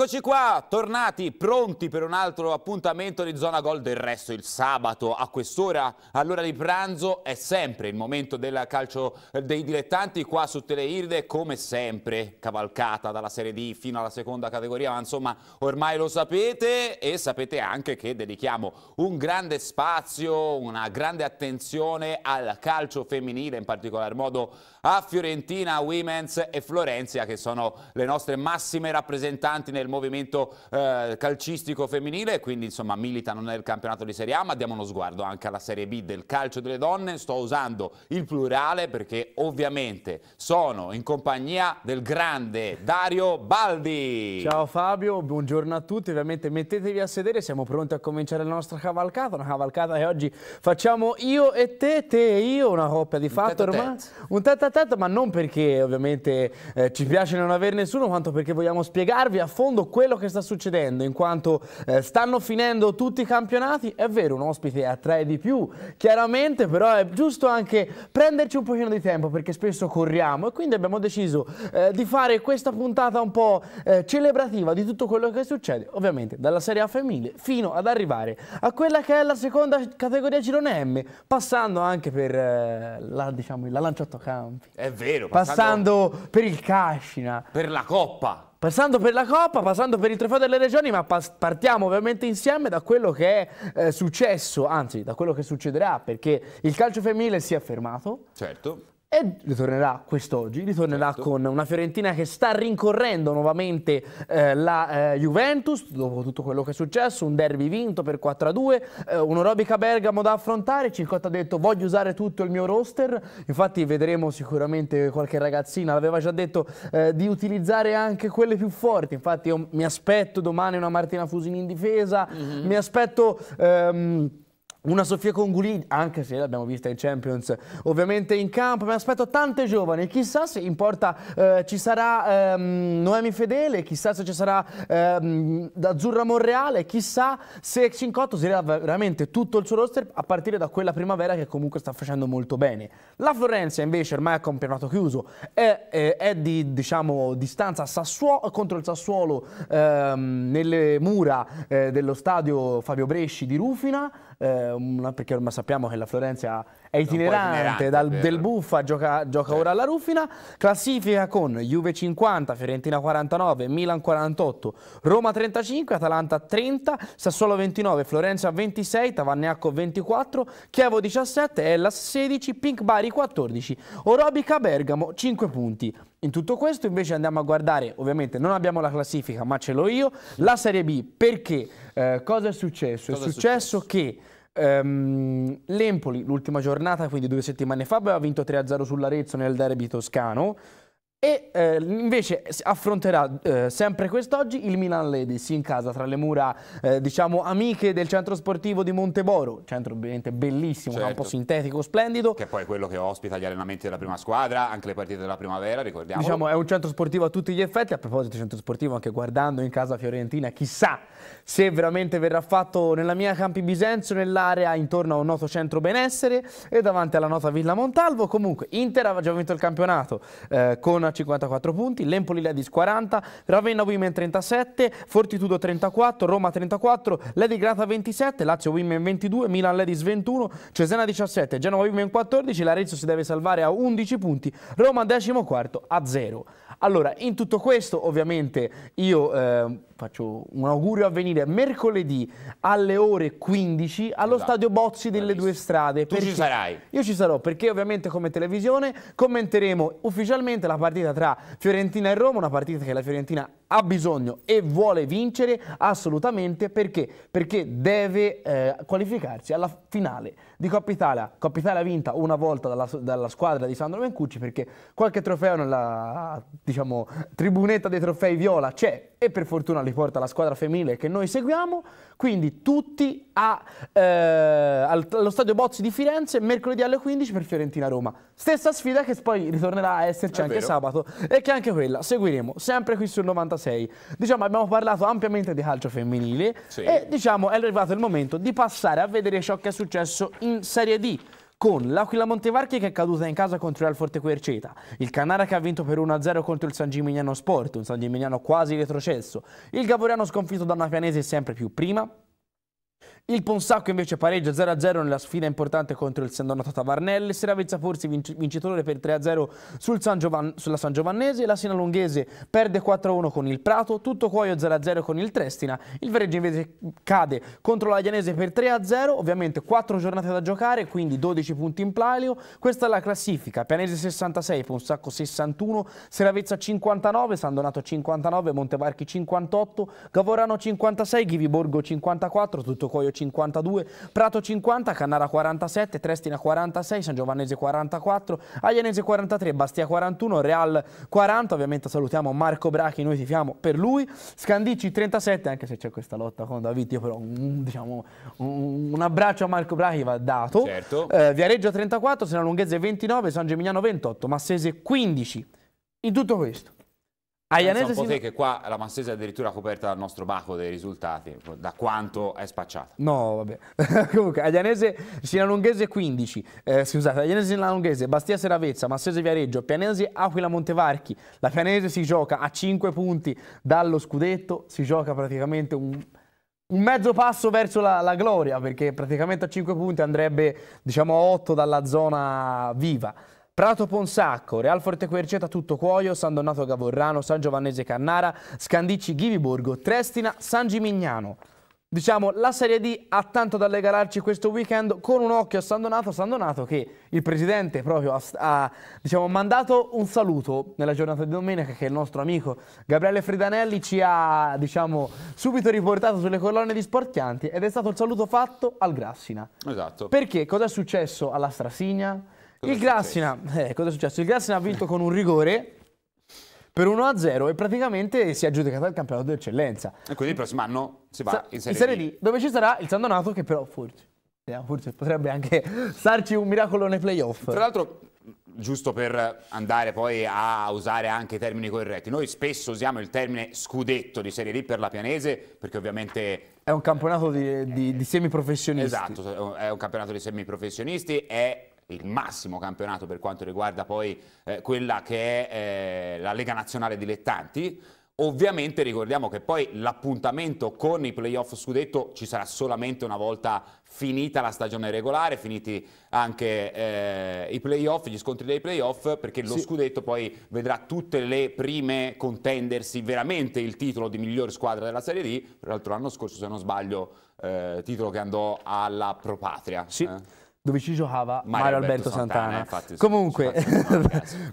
Eccoci qua, tornati, pronti per un altro appuntamento di Zona Gol del resto il sabato a quest'ora, all'ora di pranzo è sempre il momento del calcio eh, dei dilettanti qua su Teleirde come sempre cavalcata dalla Serie D fino alla seconda categoria, ma insomma ormai lo sapete e sapete anche che dedichiamo un grande spazio, una grande attenzione al calcio femminile, in particolar modo a Fiorentina, Women's e Florencia che sono le nostre massime rappresentanti nel movimento eh, calcistico femminile quindi insomma militano nel campionato di Serie A ma diamo uno sguardo anche alla Serie B del calcio delle donne, sto usando il plurale perché ovviamente sono in compagnia del grande Dario Baldi. Ciao Fabio, buongiorno a tutti, ovviamente mettetevi a sedere, siamo pronti a cominciare la nostra cavalcata, una cavalcata che oggi facciamo io e te, te e io, una coppia di fatto ormai, un tete a Arteta, ma non perché ovviamente eh, ci piace non avere nessuno, quanto perché vogliamo spiegarvi a fondo quello che sta succedendo, in quanto eh, stanno finendo tutti i campionati, è vero, un ospite attrae di più, chiaramente, però è giusto anche prenderci un pochino di tempo perché spesso corriamo e quindi abbiamo deciso eh, di fare questa puntata un po' eh, celebrativa di tutto quello che succede, ovviamente dalla Serie A femminile fino ad arrivare a quella che è la seconda categoria girone M, passando anche per eh, la, diciamo, la lanciotto campo Olimpici. È vero. Passando, passando per il Cascina. Per la Coppa. Passando per la Coppa, passando per il Trofeo delle Regioni, ma partiamo ovviamente insieme da quello che è eh, successo, anzi da quello che succederà, perché il calcio femminile si è fermato. Certo. E ritornerà quest'oggi, ritornerà certo. con una Fiorentina che sta rincorrendo nuovamente eh, la eh, Juventus dopo tutto quello che è successo, un derby vinto per 4-2, eh, un'Orobica Bergamo da affrontare, Cincotta ha detto voglio usare tutto il mio roster, infatti vedremo sicuramente qualche ragazzina, l'aveva già detto, eh, di utilizzare anche quelle più forti, infatti io mi aspetto domani una Martina Fusini in difesa, mm -hmm. mi aspetto... Ehm, una Sofia Congulini, anche se l'abbiamo vista in Champions, ovviamente in campo, mi aspetto tante giovani, chissà se in porta eh, ci sarà ehm, Noemi Fedele, chissà se ci sarà ehm, Azzurra Monreale, chissà se Cincotto userà veramente tutto il suo roster a partire da quella primavera che comunque sta facendo molto bene. La Florenza invece ormai ha campionato chiuso, è, è, è di diciamo, distanza contro il Sassuolo ehm, nelle mura eh, dello stadio Fabio Bresci di Rufina, eh, perché ormai sappiamo che la Florenza è itinerante, itinerante dal, del Buffa gioca, gioca ora alla Rufina, classifica con Juve 50, Fiorentina 49, Milan 48, Roma 35, Atalanta 30, Sassuolo 29, Florenza 26, Tavannacco 24, Chievo 17, Hellas 16, Pink Bari 14, Orobica Bergamo 5 punti. In tutto questo invece andiamo a guardare, ovviamente non abbiamo la classifica ma ce l'ho io, la Serie B perché eh, cosa è successo? Cosa è, successo? è successo che Um, L'Empoli, l'ultima giornata, quindi due settimane fa, aveva vinto 3-0 sull'Arezzo nel derby toscano. E eh, invece affronterà eh, sempre quest'oggi il Milan Ladies in casa tra le mura eh, diciamo amiche del centro sportivo di Monteboro, centro ovviamente bellissimo, certo. campo sintetico splendido. Che è poi quello che ospita gli allenamenti della prima squadra, anche le partite della primavera, ricordiamo. Diciamo è un centro sportivo a tutti gli effetti, a proposito di centro sportivo anche guardando in casa Fiorentina, chissà se veramente verrà fatto nella mia Campi Bisenzio, nell'area intorno a un noto centro benessere e davanti alla nota Villa Montalvo. Comunque Inter aveva già vinto il campionato eh, con a 54 punti, l'Empoli Ledis 40, Ravenna Women 37, Fortitudo 34, Roma 34, Lady Grata 27, Lazio Women 22, Milan Ledis 21, Cesena 17, Genova Women 14, l'Arezzo si deve salvare a 11 punti, Roma 14 a 0. Allora, in tutto questo ovviamente io eh, faccio un augurio a venire mercoledì alle ore 15 allo esatto. stadio Bozzi delle Due Strade. Tu ci sarai? Io ci sarò perché ovviamente come televisione commenteremo ufficialmente la partita tra Fiorentina e Roma, una partita che la Fiorentina ha bisogno e vuole vincere assolutamente perché? Perché deve eh, qualificarsi alla finale di Coppa Italia. Coppa Italia vinta una volta dalla, dalla squadra di Sandro Mencucci perché qualche trofeo nella diciamo, tribunetta dei trofei viola c'è e per fortuna li porta la squadra femminile che noi seguiamo. Quindi tutti a, eh, allo stadio Bozzi di Firenze mercoledì alle 15 per Fiorentina-Roma. Stessa sfida che poi ritornerà a esserci È anche vero. sabato e che anche quella seguiremo sempre qui sul 96. 46. Diciamo, abbiamo parlato ampiamente di calcio femminile sì. e diciamo, è arrivato il momento di passare a vedere ciò che è successo in Serie D con l'Aquila Montevarchi che è caduta in casa contro il Forte Querceta, il Canara che ha vinto per 1-0 contro il San Gimignano Sport, un San Gimignano quasi retrocesso, il Gavoriano sconfitto da una Pianese sempre più prima, il Ponsacco invece pareggia 0-0 nella sfida importante contro il San Donato Tavarnelli, Seravezza Forzi vincitore per 3-0 sul San sulla San Giovannese, la Sinalunghese perde 4-1 con il Prato, Tutto Cuoio 0-0 con il Trestina, il Vereggio invece cade contro la Ianese per 3-0, ovviamente 4 giornate da giocare, quindi 12 punti in palio, questa è la classifica, Pianese 66, Ponsacco 61, Seravezza 59, San Donato 59, Montevarchi 58, Gavorano 56, Ghiviborgo 54, Tutto Cuoio 54, 52, Prato 50, Cannara 47, Trestina 46, San Giovannese 44, Aglianese 43, Bastia 41, Real 40, ovviamente salutiamo Marco Brachi, noi tifiamo per lui, Scandicci 37, anche se c'è questa lotta con David, io però un, diciamo, un, abbraccio a Marco Brachi va dato, certo. eh, Viareggio 34, Sena Lunghese 29, San Gemignano 28, Massese 15, in tutto questo Aianese Pensa un po' te che qua la Massese è addirittura coperta dal nostro baco dei risultati, da quanto è spacciata. No, vabbè. Comunque, Aianese Sinalunghese 15, eh, scusate, Aianese Sinalunghese, Bastia Seravezza, Massese Viareggio, Pianese Aquila Montevarchi. La Pianese si gioca a 5 punti dallo scudetto, si gioca praticamente un un mezzo passo verso la, la, gloria, perché praticamente a 5 punti andrebbe diciamo a 8 dalla zona viva. Prato Ponsacco, Real Forte Querceta Tutto Cuoio, San Donato Gavorrano, San Giovannese Carnara, Scandicci Ghiviborgo, Trestina, San Gimignano. Diciamo, la Serie D ha tanto da regalarci questo weekend con un occhio a San Donato, San Donato che il presidente proprio ha, ha diciamo, mandato un saluto nella giornata di domenica che il nostro amico Gabriele Fridanelli ci ha diciamo, subito riportato sulle colonne di Sportianti ed è stato il saluto fatto al Grassina. Esatto. Perché? Cosa è successo alla Strasigna? Cosa il Grassina, eh, cosa è successo? Il Grassina ha vinto con un rigore per 1-0 e praticamente si è aggiudicato il campionato d'eccellenza. E quindi il prossimo anno si va Sa in Serie, in serie D. D. Dove ci sarà il San Donato che però forse, forse potrebbe anche starci un miracolo nei playoff. Tra l'altro giusto per andare poi a usare anche i termini corretti, noi spesso usiamo il termine scudetto di Serie D per la Pianese, perché ovviamente... È un campionato di, di, di semiprofessionisti. Esatto, è un campionato di semiprofessionisti, è il massimo campionato per quanto riguarda poi eh, quella che è eh, la Lega Nazionale Dilettanti. Ovviamente ricordiamo che poi l'appuntamento con i playoff scudetto ci sarà solamente una volta finita la stagione regolare, finiti anche eh, i playoff, gli scontri dei playoff, perché lo sì. scudetto poi vedrà tutte le prime contendersi veramente il titolo di miglior squadra della Serie D, tra l'altro l'anno scorso se non sbaglio eh, titolo che andò alla Propatria. Sì. Eh dove ci giocava Mario, Mario Alberto, Alberto, Santana. Santana. Eh, Comunque,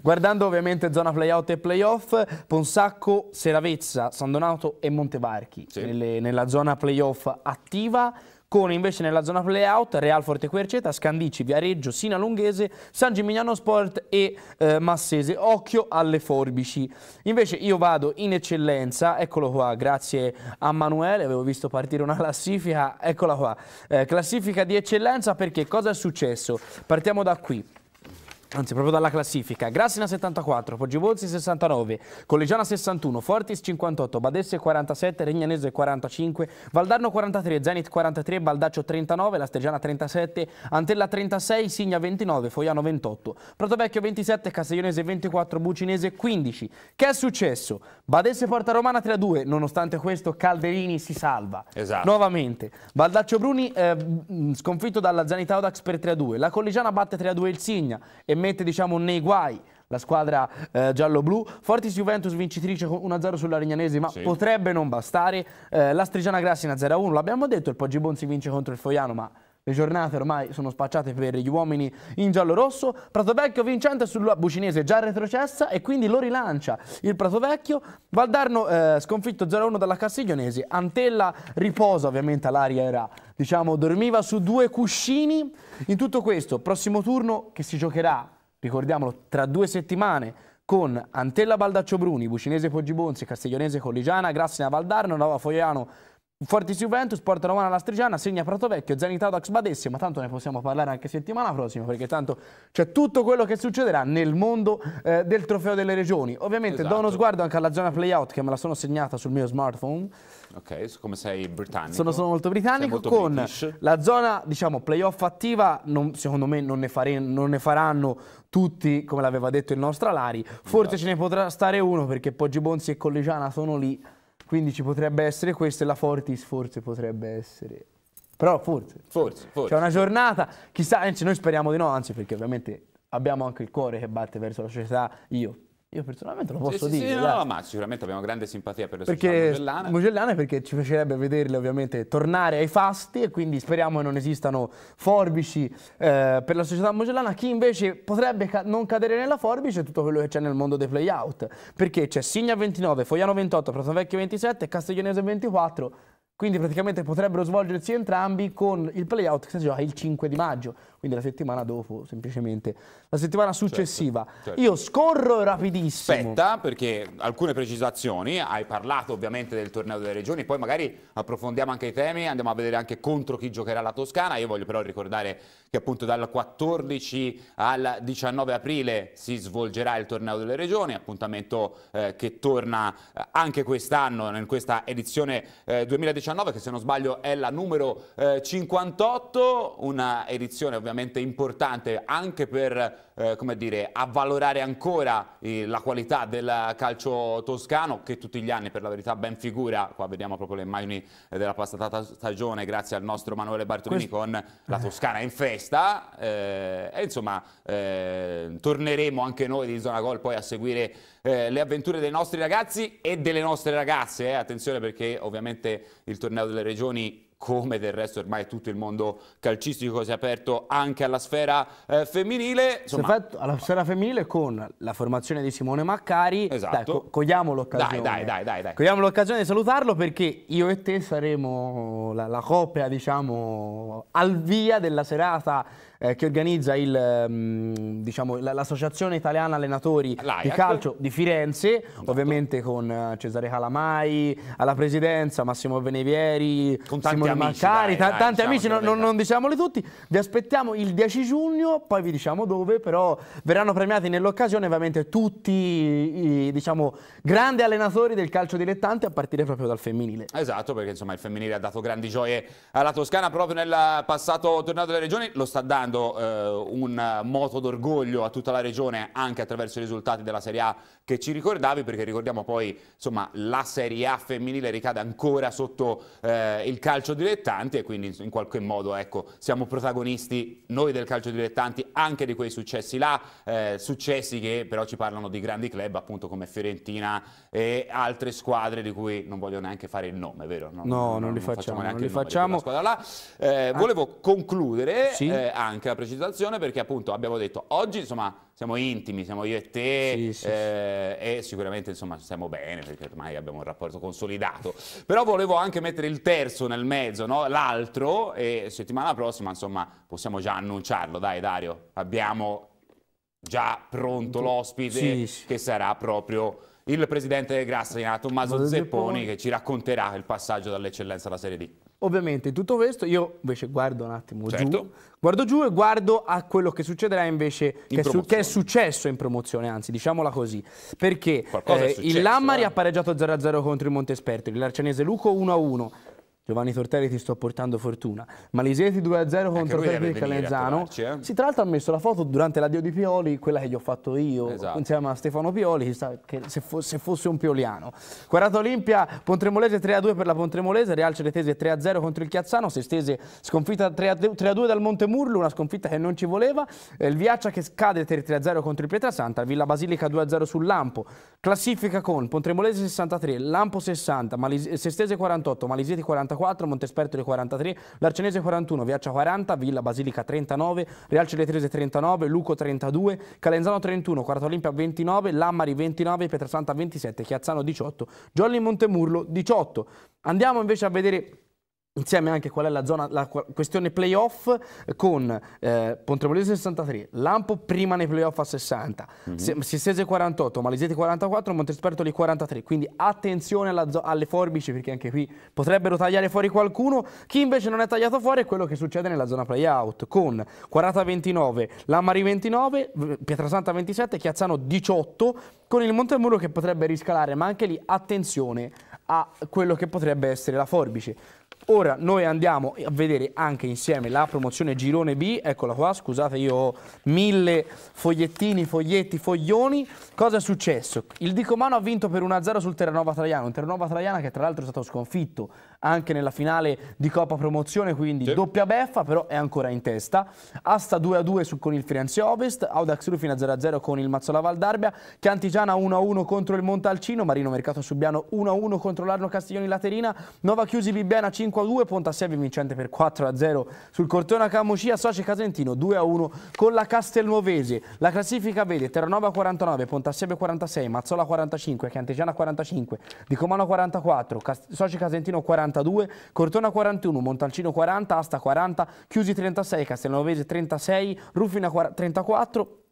guardando ovviamente zona playout e playoff, Ponsacco, Seravezza, San Donato e Montevarchi sì. nelle, nella zona playoff attiva con invece nella zona playout Real Forte Querceta, Scandici, Viareggio, Sina Lunghese, San Gimignano Sport e eh, Massese. Occhio alle forbici. Invece io vado in eccellenza, eccolo qua, grazie a Manuele, avevo visto partire una classifica, eccola qua, eh, classifica di eccellenza perché cosa è successo? Partiamo da qui anzi proprio dalla classifica, Grassina 74, Poggivolzi 69, Collegiana 61, Fortis 58, Badesse 47, Regnanese 45, Valdarno 43, Zenit 43, Baldaccio 39, Lastegiana 37, Antella 36, Signa 29, Foiano 28, Protovecchio 27, Castellonese 24, Bucinese 15. Che è successo? Badesse Porta Romana 3-2, nonostante questo Calderini si salva. Esatto. Nuovamente. Baldaccio Bruni eh, sconfitto dalla Zenit Audax per 3-2, la Collegiana batte 3-2 il Signa e mette diciamo, nei guai la squadra eh, giallo-blu. Fortis Juventus vincitrice 1-0 sulla Rignanese, ma sì. potrebbe non bastare. Eh, la Strigiana Grassina 0-1, l'abbiamo detto, il Poggi Bonzi vince contro il Foiano, ma le giornate ormai sono spacciate per gli uomini in giallo-rosso. Pratovecchio vincente sulla Bucinese già retrocessa e quindi lo rilancia il Pratovecchio. Valdarno eh, sconfitto 0-1 dalla Castiglionese. Antella riposa ovviamente l'aria era diciamo dormiva su due cuscini. In tutto questo prossimo turno che si giocherà, ricordiamolo, tra due settimane con Antella Baldaccio Bruni, Bucinese Poggibonzi, Castiglionese Colligiana, Grassina Valdarno, Nova Foiano Fortis Juventus, Porta Romana Lastrigiana, segna Prato Vecchio, Zanitato Ax Badessi, ma tanto ne possiamo parlare anche settimana prossima perché tanto c'è tutto quello che succederà nel mondo eh, del trofeo delle regioni. Ovviamente esatto. do uno sguardo anche alla zona playout che me la sono segnata sul mio smartphone. Ok, come sei britannico. Sono, sono molto britannico molto con British. la zona, diciamo, playoff attiva, non, secondo me non ne, fare, non ne, faranno tutti, come l'aveva detto il nostro Alari, forse esatto. ce ne potrà stare uno perché Poggi Bonzi e Collegiana sono lì quindi ci potrebbe essere questo e la Fortis forse potrebbe essere. Però forse. Forse, forse. C'è una giornata, chissà, anzi noi speriamo di no, anzi perché ovviamente abbiamo anche il cuore che batte verso la società, io io personalmente lo posso sì, dire. Sì, sì, no, no, ma sicuramente abbiamo grande simpatia per le perché, mugellane. Mugellane perché ci piacerebbe vederle ovviamente tornare ai fasti e quindi speriamo che non esistano forbici eh, per la società mugellana. Chi invece potrebbe ca non cadere nella forbice è tutto quello che c'è nel mondo dei playout. Perché c'è Signa 29, Fogliano 28, Pratovecchio 27, Castiglionese 24 quindi praticamente potrebbero svolgersi entrambi con il playout che si gioca il 5 di maggio, quindi la settimana dopo, semplicemente la settimana certo, successiva. Certo, certo. Io scorro rapidissimo. Aspetta, perché alcune precisazioni, hai parlato ovviamente del torneo delle regioni, poi magari approfondiamo anche i temi, andiamo a vedere anche contro chi giocherà la Toscana. Io voglio però ricordare che appunto dal 14 al 19 aprile si svolgerà il torneo delle regioni, appuntamento eh, che torna eh, anche quest'anno, in questa edizione eh, 2019 2019 che se non sbaglio è la numero eh, 58, una edizione ovviamente importante anche per eh, come dire, avvalorare ancora eh, la qualità del calcio toscano che tutti gli anni per la verità ben figura, qua vediamo proprio le immagini eh, della passata stagione grazie al nostro Manuele Bartolini Questo... con la Toscana in festa eh, e insomma eh, torneremo anche noi di Zona Gol poi a seguire eh, le avventure dei nostri ragazzi e delle nostre ragazze, eh? attenzione perché ovviamente il torneo delle regioni come del resto ormai tutto il mondo calcistico si è aperto anche alla sfera eh, femminile. Insomma, si è fatto alla sfera femminile con la formazione di Simone Maccari. Esatto. Dai, co cogliamo l'occasione. Dai, dai, dai, dai, Cogliamo l'occasione di salutarlo perché io e te saremo la, la coppia, diciamo, al via della serata eh, che organizza il, mm, diciamo, l'Associazione Italiana Allenatori L'AIAC. di Calcio di Firenze, esatto. ovviamente con eh, Cesare Calamai alla presidenza, Massimo Benevieri, con tanti Simone Mancari, dai, tanti diciamo amici, non, non, diciamoli tutti. Vi aspettiamo il 10 giugno, poi vi diciamo dove, però verranno premiati nell'occasione ovviamente tutti i diciamo, grandi allenatori del calcio dilettante a partire proprio dal femminile. Esatto, perché insomma il femminile ha dato grandi gioie alla Toscana proprio nel passato tornato delle regioni, lo sta dando dando eh, un moto d'orgoglio a tutta la regione anche attraverso i risultati della Serie A che ci ricordavi perché ricordiamo poi insomma la Serie A femminile ricade ancora sotto eh, il calcio dilettanti e quindi in qualche modo ecco siamo protagonisti noi del calcio dilettanti anche di quei successi là eh, successi che però ci parlano di grandi club appunto come Fiorentina e altre squadre di cui non voglio neanche fare il nome vero? No, no non, non, li facciamo, non li facciamo. Là. Eh, volevo concludere sì. Eh, anche anche la precisazione perché appunto abbiamo detto oggi insomma siamo intimi, siamo io e te sì, eh, sì. e sicuramente insomma stiamo bene perché ormai abbiamo un rapporto consolidato. Però volevo anche mettere il terzo nel mezzo, no? l'altro e settimana prossima insomma possiamo già annunciarlo, dai Dario, abbiamo già pronto l'ospite che sarà proprio il presidente del Grassa Tommaso Zepponi, Zepponi che ci racconterà il passaggio dall'eccellenza alla Serie D. Ovviamente tutto questo io invece guardo un attimo certo. giù, guardo giù e guardo a quello che succederà invece in che, su, che, è successo in promozione, anzi diciamola così, perché eh, successo, il Lammari eh. ha pareggiato 0-0 contro il Montesperti, l'Arcianese Luco 1-1, Giovanni Tortelli ti sto portando fortuna. Maliseti 2-0 contro Fermi Calenzano. Eh? Sì, tra l'altro ha messo la foto durante l'addio di Pioli, quella che gli ho fatto io esatto. insieme a Stefano Pioli, che se, fo se fosse un pioliano. Quarata Olimpia, Pontremolese 3-2 per la Pontremolese, Real Ceretese 3-0 contro il Chiazzano, Sestese sconfitta 3-2 dal Montemurlo, una sconfitta che non ci voleva, eh, il Viaccia che scade 3-0 contro il Pietrasanta, Villa Basilica 2-0 sul Lampo. Classifica con Pontremolese 63, Lampo 60, Malis- Sestese 48, Maliseti 44. 44, Montespertoli 43, l'Arcenese 41, Viaccia 40, Villa Basilica 39, Real Celetrese 39, Luco 32, Calenzano 31, Quarta Olimpia 29, Lammari 29, Pietrasanta 27, Chiazzano 18, Jolly Montemurlo 18. Andiamo invece a vedere insieme anche qual è la, zona, la questione playoff eh, con eh, Pontevolese 63, Lampo prima nei playoff a 60, mm -hmm. Sissese 48, Malisete 44, Montespertoli 43, quindi attenzione alla, alle forbici perché anche qui potrebbero tagliare fuori qualcuno, chi invece non è tagliato fuori è quello che succede nella zona playout con 40 29, Lamari 29, Pietrasanta 27, Chiazzano 18 con il Montemuro che potrebbe riscalare ma anche lì attenzione a quello che potrebbe essere la forbice. Ora noi andiamo a vedere anche insieme la promozione Girone B, eccola qua, scusate io ho mille fogliettini, foglietti, foglioni. Cosa è successo? Il Dicomano ha vinto per 1-0 sul Terranova Traiano, un Terranova Traiana che tra l'altro è stato sconfitto anche nella finale di Coppa Promozione, quindi sì. doppia beffa, però è ancora in testa. Asta 2-2 con il Firenze Ovest, Audax Rufina 0-0 con il Mazzola Valdarbia, Chiantigiana 1-1 contro il Montalcino, Marino Mercato Subiano 1-1 contro l'Arno Castiglioni Laterina, Nova Chiusi Bibbiana 5-2, Pontasievi vincente per 4-0 sul Cortona Camoscia, Soci Casentino 2-1 con la Castelnuovese. La classifica vede Terranova 49, Pontasievi 46, Mazzola 45, Chiantigiana 45, Dicomano 44, Cas- Soci Casentino 40. 42, Cortona 41, Montalcino 40, Asta 40, Chiusi 36, Castellanovese 36, Rufina 34,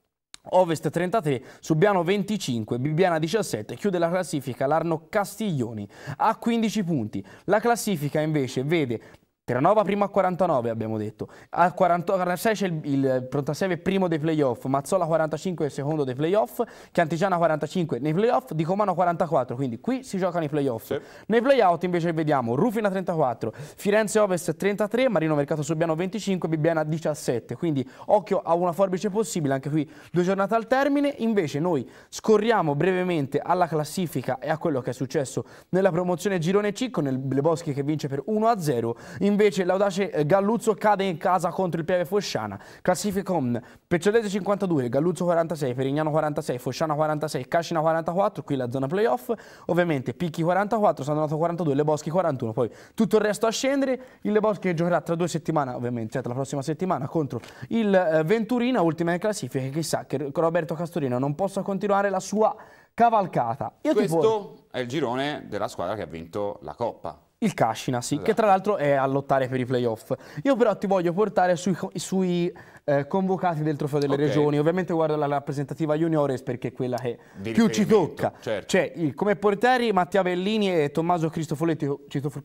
Ovest 33, Subiano 25, Bibbiana 17, chiude la classifica l'Arno Castiglioni a 15 punti. La classifica invece vede Terranova prima a 49 abbiamo detto, a 46 c'è il, il Prontaseve primo dei playoff, Mazzola 45 secondo dei playoff, Chiantigiana 45 nei playoff, Di Comano 44, quindi qui si giocano i playoff. Sì. Nei playout invece vediamo Rufina 34, Firenze Ovest 33, Marino Mercato Subiano 25, Bibbiana 17, quindi occhio a una forbice possibile, anche qui due giornate al termine, invece noi scorriamo brevemente alla classifica e a quello che è successo nella promozione Girone C con il Bleboschi che vince per 1-0, Invece l'audace eh, Galluzzo cade in casa contro il Pieve Fosciana. Classifica con mm, Pecciolese 52, Galluzzo 46, Ferignano 46, Fosciana 46, Cascina 44, qui la zona playoff. Ovviamente Picchi 44, San Donato 42, Le Boschi 41, poi tutto il resto a scendere. Il Le Boschi che giocherà tra due settimane, ovviamente, cioè la prossima settimana, contro il eh, Venturina, ultima in classifica. Chissà che Roberto Castorino non possa continuare la sua cavalcata. Io Questo è il girone della squadra che ha vinto la Coppa. Il Cascina, sì, esatto. che tra l'altro è a lottare per i playoff. Io però ti voglio portare sui, sui eh, convocati del trofeo delle okay. regioni. Ovviamente guardo la rappresentativa juniores perché è quella che Di più ci tocca. Certo. Cioè, il, come portieri Mattia Bellini e Tommaso Cristofoletti,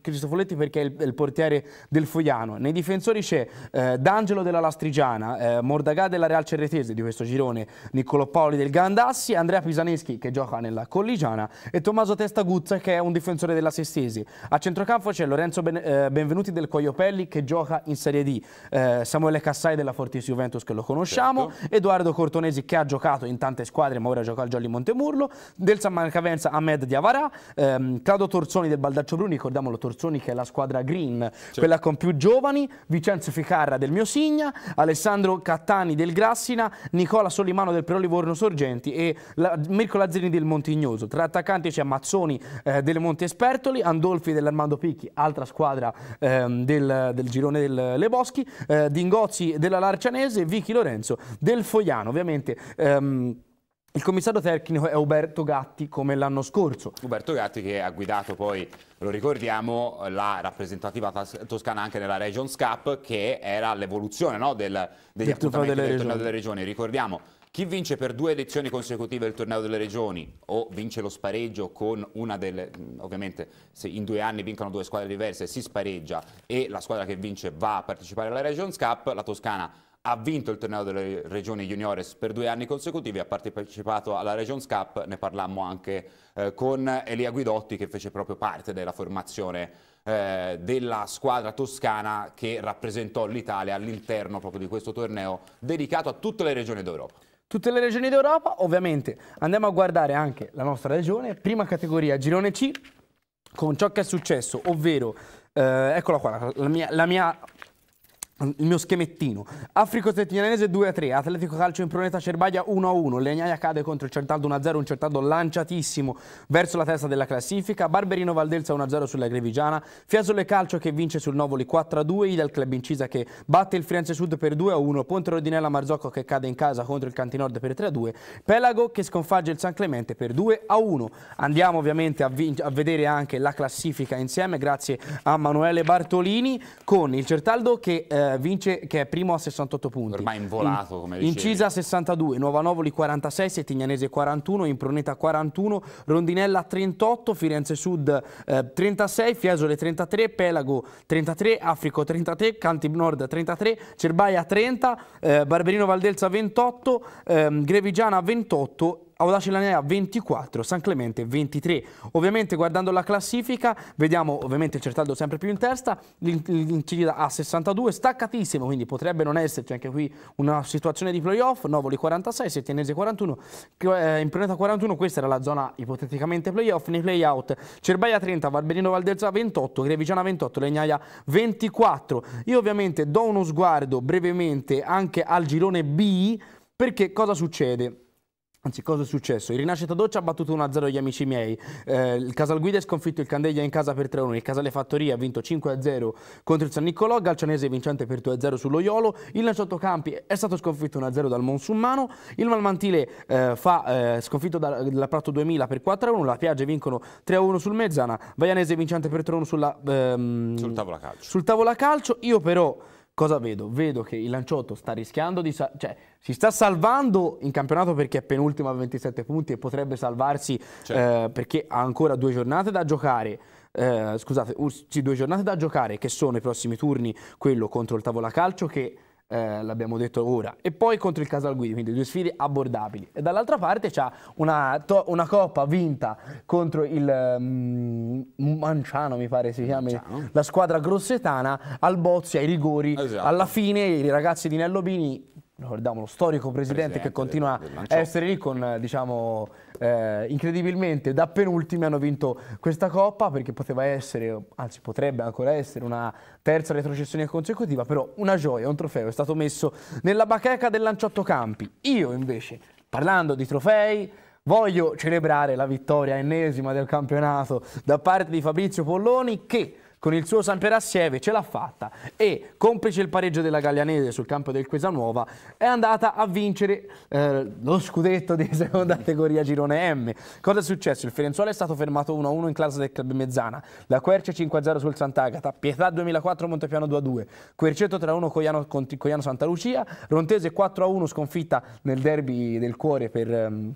Cristofoletti perché è il, il, portiere del Fogliano. Nei difensori c'è eh, D'Angelo della Lastrigiana, eh, Mordagà della Real Cerretese di questo girone, Niccolò Paoli del Gandassi, Andrea Pisaneschi che gioca nella Colligiana e Tommaso Testaguzza che è un difensore della Sestesi. A centrocampo c'è Lorenzo ben, eh, Benvenuti del Coiopelli che gioca in Serie D, eh, Samuele Cassai della Fortissima Juventus che lo conosciamo, certo. Edoardo Cortonesi che ha giocato in tante squadre ma ora gioca al Jolly Montemurlo, del San Marcavenza Ahmed Diavarà, ehm, Claudio Torzoni del Baldaccio Bruni, ricordiamolo Torzoni che è la squadra green, certo. quella con più giovani, Vincenzo Ficarra del Mio Signa, Alessandro Cattani del Grassina, Nicola Solimano del Prolivorno Sorgenti e la, Mirko Lazzini del Montignoso. Tra attaccanti c'è Mazzoni eh, del Monte Espertoli, Andolfi dell'Armando Picchi, altra squadra ehm, del, del, girone delle Boschi, eh, Dingozzi della Larcianese, Milanese e Vicky Lorenzo del Fogliano. Ovviamente... Ehm, il commissario tecnico è Uberto Gatti come l'anno scorso. Uberto Gatti che ha guidato poi, lo ricordiamo, la rappresentativa toscana anche nella Regions Cup che era l'evoluzione no, del, degli appuntamenti del torneo delle regioni. Ricordiamo chi vince per due edizioni consecutive il torneo delle regioni o vince lo spareggio con una delle... ovviamente se in due anni vincono due squadre diverse si spareggia e la squadra che vince va a partecipare alla Regions Cup, la Toscana ha vinto il torneo delle regioni juniores per due anni consecutivi, ha partecipato alla Regions Cup, ne parlammo anche eh, con Elia Guidotti che fece proprio parte della formazione eh, della squadra toscana che rappresentò l'Italia all'interno proprio di questo torneo dedicato a tutte le regioni d'Europa tutte le regioni d'Europa. Ovviamente andiamo a guardare anche la nostra regione, prima categoria, girone C, con ciò che è successo, ovvero, eh, eccola qua, la, mia, la mia il mio schemettino. Africo Settianese 2-3, a Atletico Calcio in proneta Cerbaglia 1-1, a Legnaia cade contro il Certaldo 1-0, a un Certaldo lanciatissimo verso la testa della classifica, Barberino Valdelsa 1-0 a sulla Grevigiana, Fiasole Calcio che vince sul Novoli 4-2, a Idal Club Incisa che batte il Firenze Sud per 2-1, a Ponte Rodinella Marzocco che cade in casa contro il Cantinord per 3-2, a Pelago che sconfagge il San Clemente per 2-1. a Andiamo ovviamente a, a vedere anche la classifica insieme grazie a Manuele Bartolini con il Certaldo che... Eh, eh, vince che è primo a 68 punti. Ormai involato in, come dicevi. Incisa 62, Nuova Novoli 46, Settignanese 41, Improneta 41, Rondinella 38, Firenze Sud eh, 36, Fiesole 33, Pelago 33, Africo 33, Cantib Nord 33, Cerbaia 30, eh, Barberino Valdelsa 28, ehm, Grevigiana 28 Audacellanea 24, San Clemente 23. Ovviamente guardando la classifica vediamo ovviamente il Certaldo sempre più in testa, l'Incirida a 62, staccatissimo, quindi potrebbe non esserci anche qui una situazione di playoff, Novoli 46, Settianese 41, eh, Impruneta 41, questa era la zona ipoteticamente playoff, nei playout Cerbaia 30, Barberino Valderza 28, Grevigiana 28, Legnaia 24. Io ovviamente do uno sguardo brevemente anche al girone B perché cosa succede? Anzi, cosa è successo? Il Rinascita Doccia ha battuto 1-0 gli amici miei, eh, il Casalguida ha sconfitto il Candeglia in casa per 3-1, il Casale Fattoria ha vinto 5-0 contro il San Niccolò, Galcianese vincente per 2-0 sull'Oiolo, il Lanciotto Campi è stato sconfitto 1-0 dal Monsummano, il Malmantile eh, fa eh, sconfitto dal, Prato 2000 per 4-1, la Piagge vincono 3-1 sul Mezzana, Vaianese vincente per 3-1 sulla, ehm, sul, tavola calcio. sul tavola calcio, io però cosa vedo? Vedo che il Lanciotto sta rischiando di... cioè, si sta salvando in campionato perché è penultimo a 27 punti e potrebbe salvarsi certo. eh, perché ha ancora due giornate da giocare. Eh, scusate, sì, due giornate da giocare che sono i prossimi turni, quello contro il Tavola Calcio che eh, l'abbiamo detto ora, e poi contro il Casalguidi, quindi due sfide abbordabili. E dall'altra parte c'è una, una, coppa vinta contro il um, Manciano, mi pare si chiami, Manciano. la squadra grossetana, al Bozzi, ai rigori. Esatto. Alla fine i ragazzi di Nellobini ricordiamo lo storico presidente, presidente che continua a essere lì con diciamo, eh, incredibilmente da penultimi hanno vinto questa Coppa perché poteva essere, anzi potrebbe ancora essere una terza retrocessione consecutiva, però una gioia, un trofeo è stato messo nella bacheca del Lanciotto Campi. Io invece, parlando di trofei, voglio celebrare la vittoria ennesima del campionato da parte di Fabrizio Polloni che con il suo San Perassieve ce l'ha fatta e, complice il pareggio della Gaglianese sul campo del Quesanuova, è andata a vincere eh, lo scudetto di seconda categoria Girone M. Cosa è successo? Il Ferenzuola è stato fermato 1-1 in classe del club Mezzana, la Quercia 5-0 sul Sant'Agata, Pietà 2004 Montepiano 2-2, Querceto 3-1 Cogliano, Coiano Santa Lucia, Rontese 4-1 sconfitta nel derby del cuore per... Um,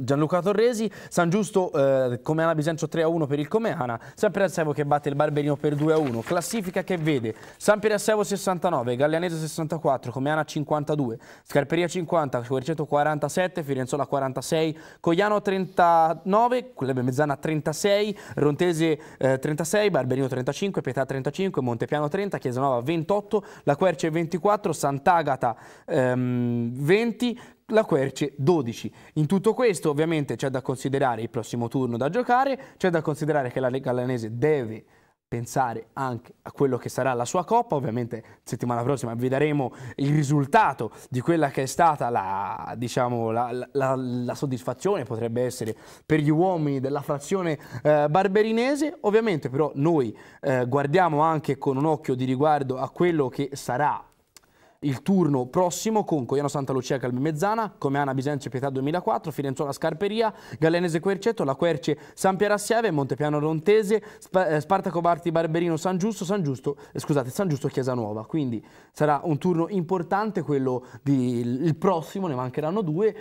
Gianluca Torresi, San Giusto eh, Comeana Bisencio 3-1 per il Comeana, San Sevo che batte il Barberino per 2-1, a classifica che vede San Sevo 69, Gallianese 64, Comeana 52, Scarperia 50, Querceto 47, Firenzola 46, Cogliano 39, Club Mezzana 36, Rontese eh, 36, Barberino 35, Pietà 35, Montepiano 30, Chiesanova 28, La Querce 24, Sant'Agata ehm, 20, la Querce 12. In tutto questo ovviamente c'è da considerare il prossimo turno da giocare, c'è da considerare che la Lega Gallanese deve pensare anche a quello che sarà la sua coppa, ovviamente settimana prossima vi daremo il risultato di quella che è stata la, diciamo, la, la, la soddisfazione, potrebbe essere per gli uomini della frazione eh, barberinese, ovviamente però noi eh, guardiamo anche con un occhio di riguardo a quello che sarà il turno prossimo con Coiano Santa Lucia Calme Calmimezzana, Comeana Bisenzio Pietà 2004, Firenzola Scarperia, Gallenese Quercetto, La Querce San Pierassieve, Montepiano Rontese, Sp eh, Spartaco Barti Barberino San Giusto, San Giusto, eh, scusate, San Giusto Chiesa Nuova. Quindi sarà un turno importante quello del prossimo, ne mancheranno due,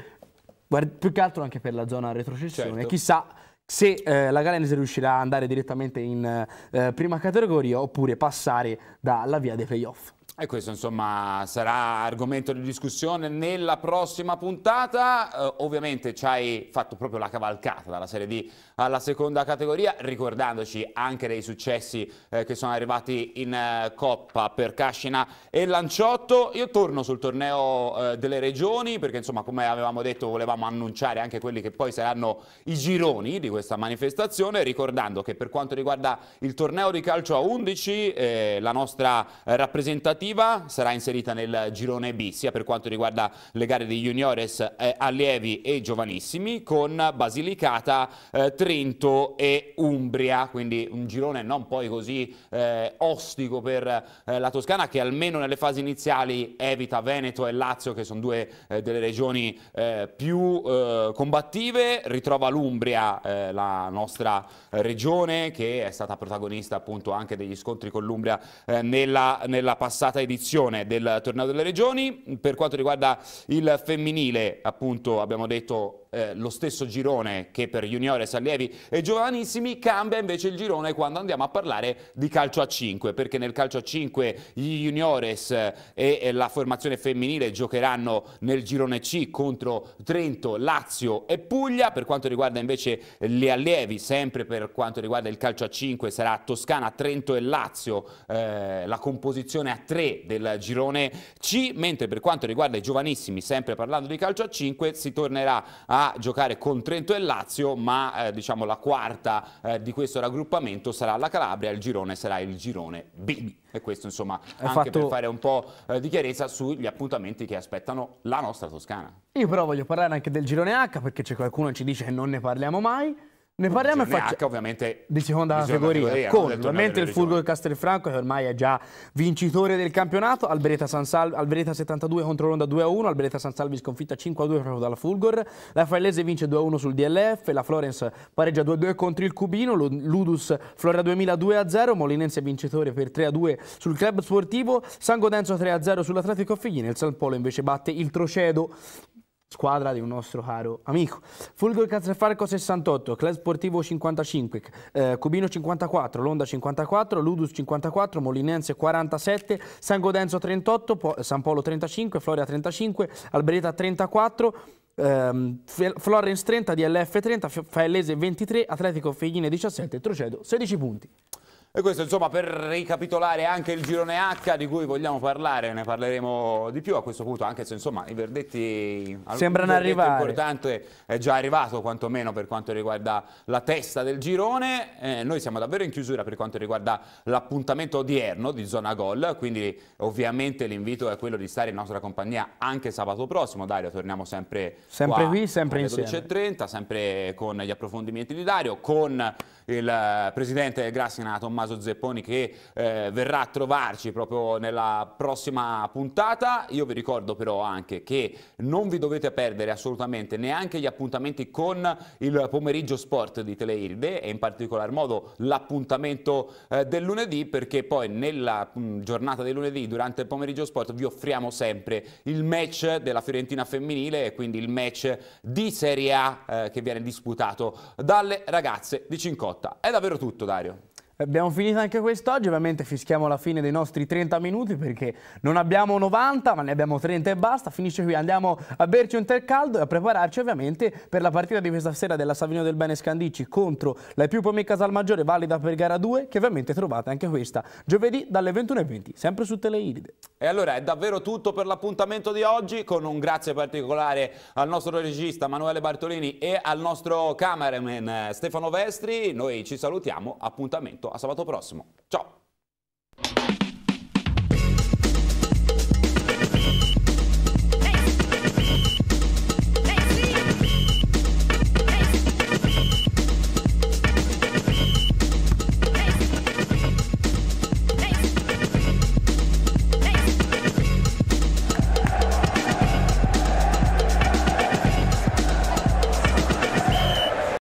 più che altro anche per la zona retrocessione. Certo. Chissà se eh, la Galenese riuscirà ad andare direttamente in eh, prima categoria oppure passare dalla via dei playoff. E questo insomma sarà argomento di discussione nella prossima puntata. Eh, ovviamente ci hai fatto proprio la cavalcata dalla Serie D alla seconda categoria, ricordandoci anche dei successi eh, che sono arrivati in eh, Coppa per Cascina e Lanciotto. Io torno sul torneo eh, delle regioni perché insomma come avevamo detto volevamo annunciare anche quelli che poi saranno i gironi di questa manifestazione, ricordando che per quanto riguarda il torneo di calcio a 11 eh, la nostra eh, rappresentativa lavorativa sarà inserita nel girone B sia per quanto riguarda le gare di juniores, eh, allievi e giovanissimi con Basilicata, eh, Trento e Umbria, quindi un girone non poi così eh, ostico per eh, la Toscana che almeno nelle fasi iniziali evita Veneto e Lazio che sono due eh, delle regioni eh, più combattive, ritrova l'Umbria, la nostra regione che è stata protagonista appunto anche degli scontri con l'Umbria nella, nella passata quarta edizione del Torneo delle Regioni. Per quanto riguarda il femminile, appunto abbiamo detto eh, lo stesso girone che per juniores, allievi e giovanissimi, cambia invece il girone quando andiamo a parlare di calcio a 5, perché nel calcio a 5 gli juniores eh, e la formazione femminile giocheranno nel girone C contro Trento, Lazio e Puglia, per quanto riguarda invece gli allievi, sempre per quanto riguarda il calcio a 5 sarà Toscana, Trento e Lazio, eh, la composizione a 3 del girone C, mentre per quanto riguarda i giovanissimi, sempre parlando di calcio a 5, si tornerà a giocare con Trento e Lazio, ma eh, diciamo la quarta eh, di questo raggruppamento sarà la Calabria, il girone sarà il girone B. E questo insomma È anche fatto... per fare un po' eh, di chiarezza sugli appuntamenti che aspettano la nostra Toscana. Io però voglio parlare anche del girone H perché c'è qualcuno che ci dice che non ne parliamo mai. Ne parliamo e cioè, facciamo ovviamente di seconda categoria, categoria mentre il Fulgo di Castelfranco che ormai è già vincitore del campionato, Albereta, Sansal, Albereta 72 contro Ronda 2-1, a Albereta San Salvi sconfitta 5-2 a proprio dalla Fulgor, la Faellese vince 2-1 a sul DLF, la Florence pareggia 2-2 a contro il Cubino, Ludus Flora 2002-0, Molinense vincitore per 3-2 a sul club sportivo, San Godenzo 3-0 sull'Atletico Figline, il San Polo invece batte il Trocedo squadra di un nostro caro amico. Fulgor Cazzefarco 68, Club Sportivo 55, eh, Cubino 54, Londa 54, Ludus 54, Molinense 47, San Godenzo 38, po San Polo 35, Floria 35, Albereta 34, ehm, Florence 30, DLF 30, Faellese 23, Atletico Feghine 17, Trocedo 16 punti. E questo insomma per ricapitolare anche il girone H di cui vogliamo parlare, ne parleremo di più a questo punto, anche se insomma i verdetti sembrano arrivare. importante eh, è già arrivato quantomeno per quanto riguarda la testa del girone. Eh, noi siamo davvero in chiusura per quanto riguarda l'appuntamento odierno di Zona Gol, quindi ovviamente l'invito è quello di stare in nostra compagnia anche sabato prossimo. Dario, torniamo sempre, sempre qua, qui, sempre insieme. 12.30, sempre con gli approfondimenti di Dario, con il eh, presidente Grassi Grassinato Tommaso Zepponi che eh, verrà a trovarci proprio nella prossima puntata. Io vi ricordo però anche che non vi dovete perdere assolutamente neanche gli appuntamenti con il pomeriggio sport di Teleirde e in particolar modo l'appuntamento eh, del lunedì perché poi nella mh, mm, giornata di lunedì durante il pomeriggio sport vi offriamo sempre il match della Fiorentina femminile e quindi il match di Serie A eh, che viene disputato dalle ragazze di Cincotta. È davvero tutto Dario. Abbiamo finito anche quest'oggi, ovviamente fischiamo la fine dei nostri 30 minuti perché non abbiamo 90 ma ne abbiamo 30 e basta, finisce qui, andiamo a berci un tè caldo e a prepararci ovviamente per la partita di questa sera della Savino del Bene Scandicci contro la più pomica Salmaggiore valida per gara 2 che ovviamente trovate anche questa giovedì dalle 21.20 sempre su Teleiride. E allora è davvero tutto per l'appuntamento di oggi con un grazie particolare al nostro regista Emanuele Bartolini e al nostro cameraman eh, Stefano Vestri, noi ci salutiamo, appuntamento a sabato prossimo. Ciao!